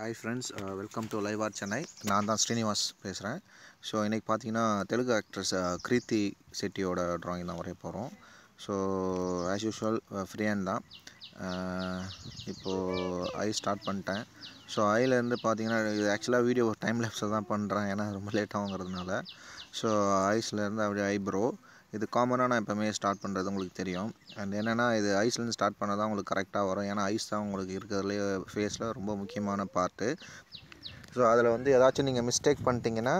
hi friends welcome to live R Chennai நான் தான் ஸ்ரீனிவாஸ் பேசுகிறேன் ஸோ இன்றைக்கி பார்த்தீங்கன்னா தெலுங்கு ஆக்ட்ரஸ் uh, க்ரீத்தி செட்டியோட ட்ராயிங் தான் வரைய போகிறோம் so as usual free hand தான் இப்போது ஐ ஸ்டார்ட் பண்ணிட்டேன் ஸோ ஐலேருந்து பார்த்தீங்கன்னா இது ஆக்சுவலாக வீடியோ டைம் லேப்ஸில் தான் பண்ணுறேன் ஏன்னா ரொம்ப லேட்டாகுங்கிறதுனால ஸோ ஐஸ்லேருந்து அப்படியே ஐப்ரோ இது காமனாக நான் எப்போவுமே ஸ்டார்ட் பண்ணுறது உங்களுக்கு தெரியும் அண்ட் என்னென்னா இது ஐஸ்லேருந்து ஸ்டார்ட் பண்ணால் தான் உங்களுக்கு கரெக்டாக வரும் ஏன்னா ஐஸ் தான் உங்களுக்கு இருக்கிறதுலே ஃபேஸில் ரொம்ப முக்கியமான பார்ட்டு ஸோ அதில் வந்து ஏதாச்சும் நீங்கள் மிஸ்டேக் பண்ணிட்டீங்கன்னா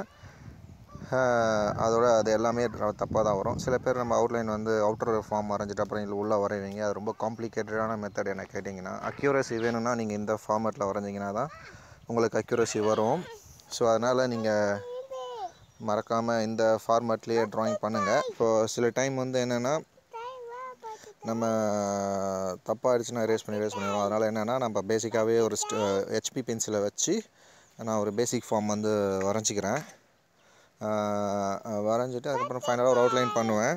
அதோட அது எல்லாமே தப்பாக தான் வரும் சில பேர் நம்ம அவுட்லைன் வந்து அவுட்டர் ஃபார்ம் வரைஞ்சிட்டு அப்புறம் இல்லை உள்ளே வரைவீங்க அது ரொம்ப காம்ப்ளிகேட்டடான மெத்தட் என்ன கேட்டிங்கன்னா அக்யூரஸி வேணும்னா நீங்கள் இந்த ஃபார்மேட்டில் வரைஞ்சிங்கன்னா தான் உங்களுக்கு அக்யூரஸி வரும் ஸோ அதனால் நீங்கள் மறக்காமல் இந்த ஃபார்மேட்லேயே ட்ராயிங் பண்ணுங்கள் இப்போது சில டைம் வந்து என்னென்னா நம்ம தப்பாக ஆயிடுச்சுன்னா ரேஸ் பண்ணி ரேஸ் பண்ணிடுவோம் அதனால் என்னென்னா நம்ம பேசிக்காகவே ஒரு ஹெச்பி பென்சிலை வச்சு நான் ஒரு பேசிக் ஃபார்ம் வந்து வரைஞ்சிக்கிறேன் வரைஞ்சிட்டு அதுக்கப்புறம் ஃபைனலாக ஒரு அவுட்லைன் பண்ணுவேன்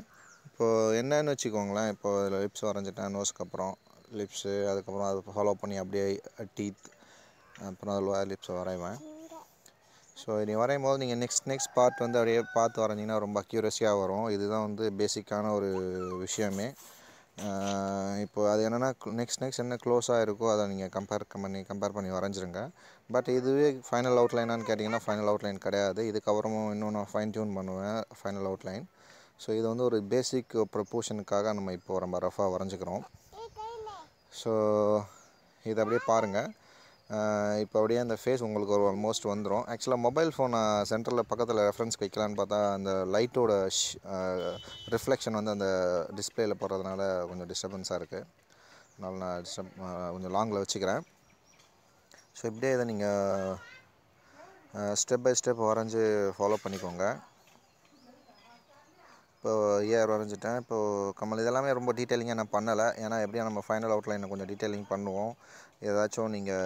இப்போது என்னன்னு வச்சுக்கோங்களேன் இப்போது இதில் லிப்ஸ் வரைஞ்சிட்டேன் நோஸ்க்கு அப்புறம் லிப்ஸு அதுக்கப்புறம் அதை ஃபாலோ பண்ணி அப்படியே டீத் அப்புறம் அதில் லிப்ஸை வரைவேன் ஸோ இது வரையும் போது நீங்கள் நெக்ஸ்ட் நெக்ஸ்ட் பார்ட் வந்து அப்படியே பார்த்து வரைஞ்சிங்கன்னா ரொம்ப அக்யூரஸியாக வரும் இதுதான் வந்து பேசிக்கான ஒரு விஷயமே இப்போ அது என்னென்னா நெக்ஸ்ட் நெக்ஸ்ட் என்ன க்ளோஸாக இருக்கோ அதை நீங்கள் கம்பேர் பண்ணி கம்பேர் பண்ணி வரைஞ்சிருங்க பட் இதுவே ஃபைனல் அவுட்லைனான்னு கேட்டிங்கன்னா ஃபைனல் அவுட்லைன் கிடையாது இதுக்கப்புறமும் இன்னும் நான் ஃபைன் டியூன் பண்ணுவேன் ஃபைனல் அவுட்லைன் ஸோ இது வந்து ஒரு பேசிக் ப்ரப்போர்ஷனுக்காக நம்ம இப்போ ரொம்ப ரஃபாக வரைஞ்சிக்கிறோம் ஸோ இதை அப்படியே பாருங்கள் இப்போ அப்படியே அந்த ஃபேஸ் உங்களுக்கு ஒரு ஆல்மோஸ்ட் வந்துடும் ஆக்சுவலாக மொபைல் ஃபோனை சென்டரில் பக்கத்தில் ரெஃபரன்ஸ் வைக்கலான்னு பார்த்தா அந்த லைட்டோட ரிஃப்ளெக்ஷன் வந்து அந்த டிஸ்பிளேயில் போடுறதுனால கொஞ்சம் டிஸ்டர்பன்ஸாக இருக்குது அதனால் நான் டிஸ்டர்ப் கொஞ்சம் லாங்கில் வச்சுக்கிறேன் ஸோ இப்படியே இதை நீங்கள் ஸ்டெப் பை ஸ்டெப் வரைஞ்சி ஃபாலோ பண்ணிக்கோங்க இப்போது இயர் வரைஞ்சிட்டேன் இப்போது கமல் இதெல்லாமே ரொம்ப டீட்டெயிலிங்காக நான் பண்ணலை ஏன்னா எப்படியும் நம்ம ஃபைனல் அவுட்லைனை கொஞ்சம் டீட்டெயிலிங் பண்ணுவோம் ஏதாச்சும் நீங்கள்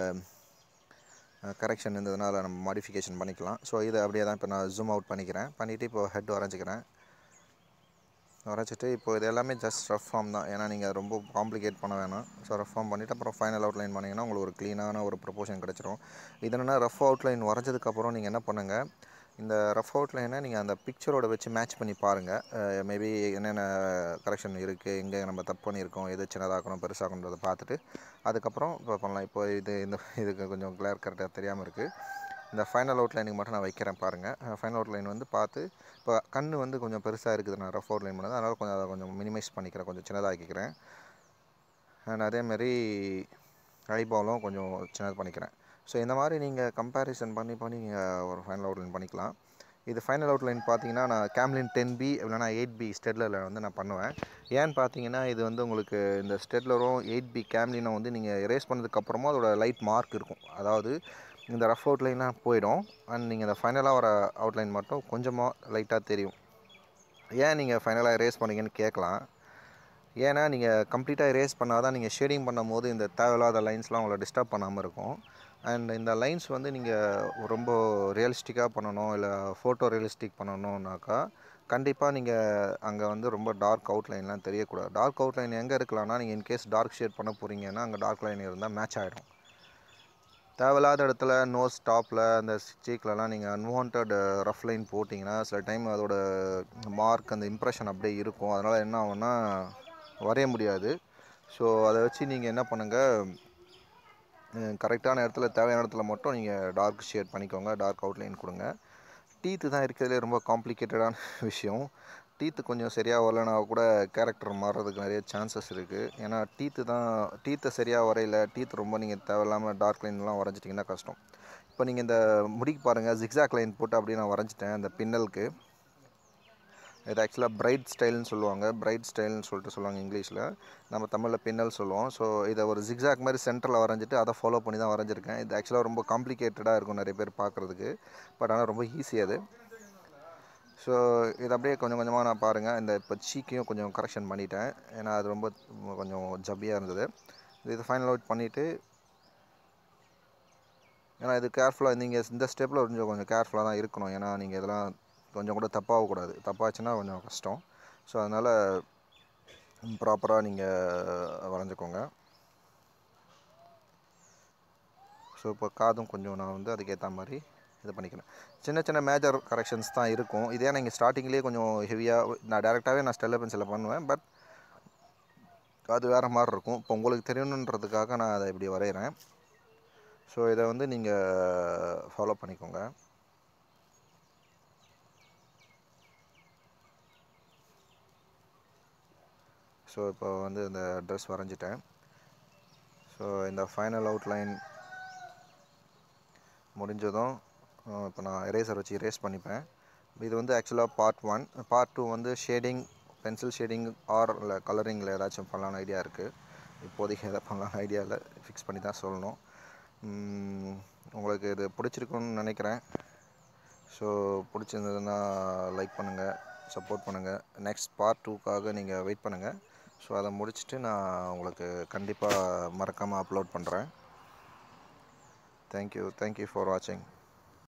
கரெக்ஷன் இருந்ததுனால நம்ம மாடிஃபிகேஷன் பண்ணிக்கலாம் ஸோ இதை அப்படியே தான் இப்போ நான் ஜூம் அவுட் பண்ணிக்கிறேன் பண்ணிவிட்டு இப்போ ஹெட் வரைஞ்சிக்கிறேன் வரைச்சிட்டு இப்போ இது எல்லாமே ஜஸ்ட் ரஃப் ஃபார்ம் தான் ஏன்னா நீங்கள் ரொம்ப காம்ப்ளிகேட் பண்ண வேணாம் ஸோ ரஃப் ஃபார்ம் பண்ணிவிட்டு அப்புறம் ஃபைனல் அவுட்லைன் பண்ணிங்கன்னா உங்களுக்கு ஒரு க்ளீனான ஒரு ப்ரொபோஷன் கிடச்சிரும் இது என்னென்னா ரஃப் அவுட்லைன் வரைஞ்சதுக்கப்புறம் நீங்கள் என்ன பண்ணுங்கள் இந்த ரஃப் என்ன நீங்கள் அந்த பிக்சரோட வச்சு மேட்ச் பண்ணி பாருங்கள் மேபி என்னென்ன கரெக்ஷன் இருக்குது எங்கே நம்ம தப்பு பண்ணியிருக்கோம் எது சின்னதாகணும் பெருசாகணுன்றதை பார்த்துட்டு அதுக்கப்புறம் இப்போ பண்ணலாம் இப்போ இது இந்த இதுக்கு கொஞ்சம் கிளியர் கரெக்டாக தெரியாமல் இருக்குது இந்த ஃபைனல் அவுட்லைனுக்கு மட்டும் நான் வைக்கிறேன் பாருங்கள் ஃபைனல் அவுட்லைன் வந்து பார்த்து இப்போ கண் வந்து கொஞ்சம் பெருசாக இருக்குது நான் ரஃப் அவுட்லைன் பண்ணது அதனால் கொஞ்சம் அதை கொஞ்சம் மினிமைஸ் பண்ணிக்கிறேன் கொஞ்சம் சின்னதாக்கிக்கிறேன் அண்ட் அதேமாரி ஐபாலும் கொஞ்சம் சின்னதாக பண்ணிக்கிறேன் ஸோ இந்த மாதிரி நீங்கள் கம்பேரிசன் பண்ணி பண்ணி நீங்கள் ஒரு ஃபைனல் அவுட்லைன் பண்ணிக்கலாம் இது ஃபைனல் அவுட்லைன் பார்த்தீங்கன்னா நான் கேம்லின் டென் பி இல்லைனா எயிட் பி ஸ்டெட்லரில் வந்து நான் பண்ணுவேன் ஏன்னு பார்த்தீங்கன்னா இது வந்து உங்களுக்கு இந்த ஸ்டெட்லரும் எயிட் பி கேம்லினும் வந்து நீங்கள் ரேஸ் பண்ணதுக்கப்புறமா அதோட லைட் மார்க் இருக்கும் அதாவது இந்த ரஃப் அவுட்லைனாக போயிடும் அண்ட் நீங்கள் இந்த ஃபைனலாக வர அவுட்லைன் மட்டும் கொஞ்சமாக லைட்டாக தெரியும் ஏன் நீங்கள் ஃபைனலாக ரேஸ் பண்ணீங்கன்னு கேட்கலாம் ஏன்னா நீங்கள் கம்ப்ளீட்டாக ரேஸ் பண்ணால் தான் நீங்கள் ஷேடிங் பண்ணும் போது இந்த தேவையில்லாத லைன்ஸ்லாம் உங்களை டிஸ்டர்ப் பண்ணாமல் இருக்கும் அண்ட் இந்த லைன்ஸ் வந்து நீங்கள் ரொம்ப ரியலிஸ்டிக்காக பண்ணணும் இல்லை ஃபோட்டோ ரியலிஸ்டிக் பண்ணணுன்னாக்கா கண்டிப்பாக நீங்கள் அங்கே வந்து ரொம்ப டார்க் அவுட்லைன்லாம் தெரியக்கூடாது டார்க் அவுட்லைன் எங்கே இருக்கலாம்னா நீங்கள் இன்கேஸ் டார்க் ஷேட் பண்ண போகிறீங்கன்னா அங்கே டார்க் லைன் இருந்தால் மேட்ச் ஆகிடும் தேவையில்லாத இடத்துல நோஸ் ஸ்டாப்பில் அந்த சீக்கிலலாம் நீங்கள் அன்வான்ட் ரஃப் லைன் போட்டிங்கன்னா சில டைம் அதோட மார்க் அந்த இம்ப்ரெஷன் அப்படியே இருக்கும் அதனால் என்ன ஆகும்னா வரைய முடியாது ஸோ அதை வச்சு நீங்கள் என்ன பண்ணுங்கள் கரெக்டான இடத்துல தேவையான இடத்துல மட்டும் நீங்கள் டார்க் ஷேட் பண்ணிக்கோங்க டார்க் அவுட்லைன் கொடுங்க டீத்து தான் இருக்கிறதுலே ரொம்ப காம்ப்ளிகேட்டடான விஷயம் டீத்து கொஞ்சம் சரியாக வரலனா கூட கேரக்டர் மாறுறதுக்கு நிறைய சான்சஸ் இருக்குது ஏன்னா டீத்து தான் டீத்தை சரியாக வரையில டீத்து ரொம்ப நீங்கள் தேவையில்லாமல் டார்க் லைன்லாம் வரைஞ்சிட்டிங்கன்னா கஷ்டம் இப்போ நீங்கள் இந்த முடிக்கு பாருங்கள் ஜிக்ஸாக் லைன் போட்டு அப்படியே நான் வரைஞ்சிட்டேன் அந்த பின்னலுக்கு இது ஆக்சுவலாக பிரைட் ஸ்டைல்னு சொல்லுவாங்க பிரைட் ஸ்டைல்னு சொல்லிட்டு சொல்லுவாங்க இங்கிலீஷில் நம்ம தமிழில் பின்னல் சொல்லுவோம் ஸோ இதை ஒரு ஜிக்ஸாக் மாதிரி சென்டரில் வரைஞ்சிட்டு அதை ஃபாலோ பண்ணி தான் வரைஞ்சிருக்கேன் இது ஆக்சுவலாக ரொம்ப காம்ப்ளிகேட்டடாக இருக்கும் நிறைய பேர் பார்க்குறதுக்கு பட் ஆனால் ரொம்ப ஈஸியாக அது ஸோ இது அப்படியே கொஞ்சம் கொஞ்சமாக நான் பாருங்கள் இந்த இப்போ சீக்கையும் கொஞ்சம் கரெக்ஷன் பண்ணிட்டேன் ஏன்னா அது ரொம்ப கொஞ்சம் ஜப்பியாக இருந்தது இதை ஃபைனல் அவுட் பண்ணிவிட்டு ஏன்னா இது கேர்ஃபுல்லாக நீங்கள் இந்த ஸ்டெப்பில் கொஞ்சம் கொஞ்சம் கேர்ஃபுல்லாக தான் இருக்கணும் ஏன்னா நீங்கள் இதெல்லாம் கொஞ்சம் கூட தப்பாகக்கூடாது தப்பாச்சுன்னா கொஞ்சம் கஷ்டம் ஸோ அதனால் ப்ராப்பராக நீங்கள் வரைஞ்சிக்கோங்க ஸோ இப்போ காதும் கொஞ்சம் நான் வந்து அதுக்கேற்ற மாதிரி இது பண்ணிக்கிறேன் சின்ன சின்ன மேஜர் கரெக்ஷன்ஸ் தான் இருக்கும் இதே நீங்கள் ஸ்டார்டிங்லேயே கொஞ்சம் ஹெவியாக நான் டேரெக்டாகவே நான் ஸ்டெல்ல பென்சில் பண்ணுவேன் பட் அது வேறு மாதிரி இருக்கும் இப்போ உங்களுக்கு தெரியணுன்றதுக்காக நான் அதை இப்படி வரைகிறேன் ஸோ இதை வந்து நீங்கள் ஃபாலோ பண்ணிக்கோங்க ஸோ இப்போ வந்து இந்த ட்ரெஸ் வரைஞ்சிட்டேன் ஸோ இந்த ஃபைனல் அவுட்லைன் முடிஞ்சதும் இப்போ நான் எரேசர் வச்சு இரேஸ் பண்ணிப்பேன் இது வந்து ஆக்சுவலாக பார்ட் ஒன் பார்ட் டூ வந்து ஷேடிங் பென்சில் ஷேடிங் ஆர் இல்லை கலரிங்கில் ஏதாச்சும் பண்ணலான்னு ஐடியா இருக்குது இப்போதைக்கு எதை பண்ணலான்னு ஐடியாவில் ஃபிக்ஸ் பண்ணி தான் சொல்லணும் உங்களுக்கு இது பிடிச்சிருக்குன்னு நினைக்கிறேன் ஸோ பிடிச்சிருந்ததுன்னா லைக் பண்ணுங்கள் சப்போர்ட் பண்ணுங்கள் நெக்ஸ்ட் பார்ட் டூக்காக நீங்கள் வெயிட் பண்ணுங்கள் ஸோ அதை முடிச்சுட்டு நான் உங்களுக்கு கண்டிப்பாக மறக்காமல் அப்லோட் பண்ணுறேன் தேங்க்யூ தேங்க்யூ ஃபார் வாட்சிங்